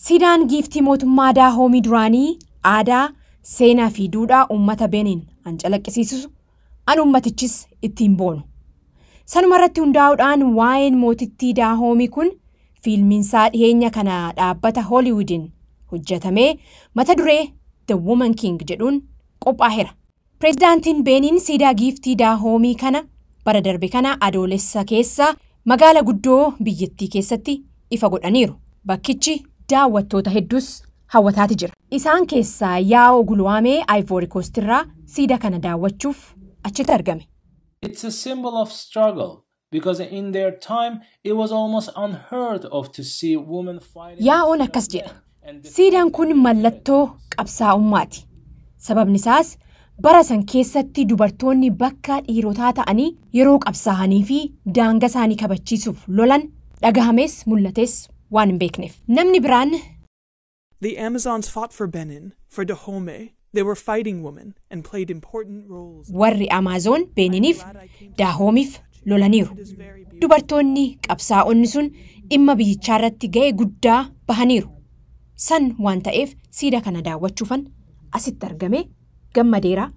Sidaan giiftii mootummaa daahoomii duraanii aadaa, seenaa fi duudhaa uummata Beeniin an calaqqisiisisu an uummatichis ittiin boonu. Sanuma irratti hundaa'uudhaan waa'een mootittii daahoomii kun fiilmiinsaa dhiyeenya kana dhaabbata Hooliwudiin hojjetamee mata duree The Woman King jedhuun qophaa'eera. Pireezidaantiin Beeniin siidaa giiftii daahoomii kana bara darbe kana adoolessa keessa magaala guddoo biyyattii keessatti ifa godhaniiru. Bakkichi daawwattoota hedduus hawwataati jira. Isaan keessaa yaa'oo gulwaamee Ivoorikoost irraa siida kana daawwachuuf achitti argame. It's a symbol of struggle. Because in their time, it was almost of to see women fighting. Yaa'oon akkas jedha. Siidaan kun mallattoo qabsaa'ummaati. Sababni isaas bara san keessatti dubartoonni bakka dhiirotaa ta'anii yeroo qabsaa'anii fi daanga isaanii kabachiisuuf lolan dhagahamees mul'atees waan hin beekneef. Namni biraan. Warri amaazoon Beniniif Dahoomiif lolaniiru. Dubartoonni qabsaa'onni sun dhimma biyyichaa irratti ga'ee guddaa bahaniiru. San waan ta'eef siida kana daawwachuufan asitti argame gammadeera.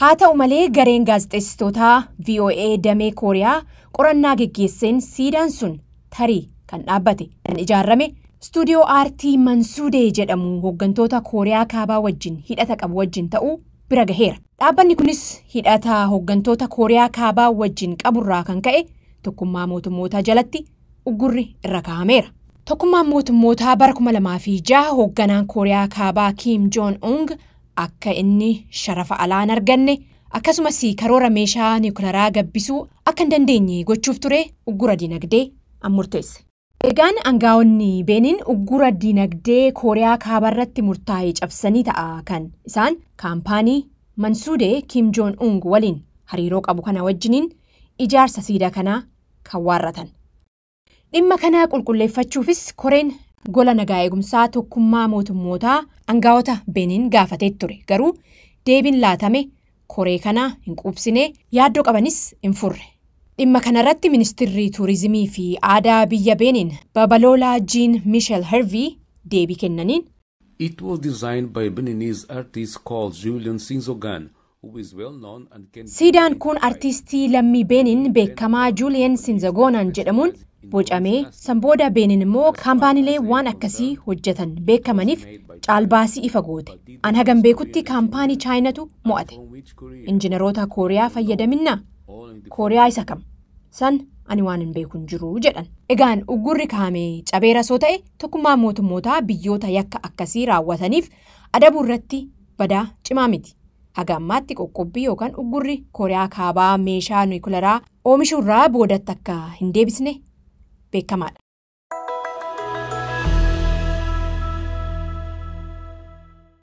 Haa ta'u malee gareen gaazexeessitootaa VOA damee Kooriyaa qorannaa geggeesseen siidaan sun tarii kan dhaabbate kan ijaarame istuudiyoo aartii mansuudee jedhamu hooggantoota kooriyaa kaabaa wajjin hidhata qabu wajjin ta'uu bira gaheera. Dhaabbanni kunis hidhata hooggantoota kooriyaa kaabaa wajjin qaburraa kan ka'e tokkummaa mootummootaa jalatti uggurri irra kaahameera. Tokkummaan mootummootaa bara 2006 hoogganaan kooriyaa kaabaa Kiim Joon Ong akka inni sharafa alaan arganne akkasumas karoora meeshaa niwukilaraa gabbisuu akka hin dandeenye gochuuf ture uggura dinagdee murteesse. Eegaan aangaa'onni Beeniin uggura dinagdee Kooriyaa Kaabaarratti murtaa'e cabsanii ta'a. Kan isaan kaampaanii Mansuudee Kiim Joon Uung waliin hariiroo qabu kana wajjiniin ijaarsa siidaa kanaa kan waarratan. Dhimma kana qulqulleeffachuufis Koreen gola nagaa eegumsaa tokkummaa mootummootaa aangaa'ota Beeniin gaafatee ture. Garuu deebiin laatame Koree kanaa hin quubsine yaaddoo qabanis hin furre. Dhimma kanarratti ministeerri tuurizimii fi aadaa biyya Beeniin Babaloolaa Jiin misheel Hervii deebii kennaniin. It was designed by Beninese artist called Julian Sinzogan. Siidaan kun artistii lammii Beeniin beekamaa Julian Sinzagonaan jedhamuun bocamee booda Beeniin immoo kaampaaniilee waan akkasii hojjetan beekamaniif caalbaasii ifa goote. An hagam beekutti kaampaanii Chaayinatu mo'ate. injinaroota Kooriyaa fayyadaminna Kooriyaa isa kam? san ani waan hin beekun jiruu jiru jedhan. Egaan uggurri kaamee cabeera soo ta'e tokkummaa mootummootaa biyyoota yakka akkasii raawwataniif adabuu irratti badaa cimaa miti. Haga ammaatti qoqqobbii yookaan uggurri kooriyaa kaabaa meeshaa oomishuu irraa boodatti akka hin deebisne beekamaadha.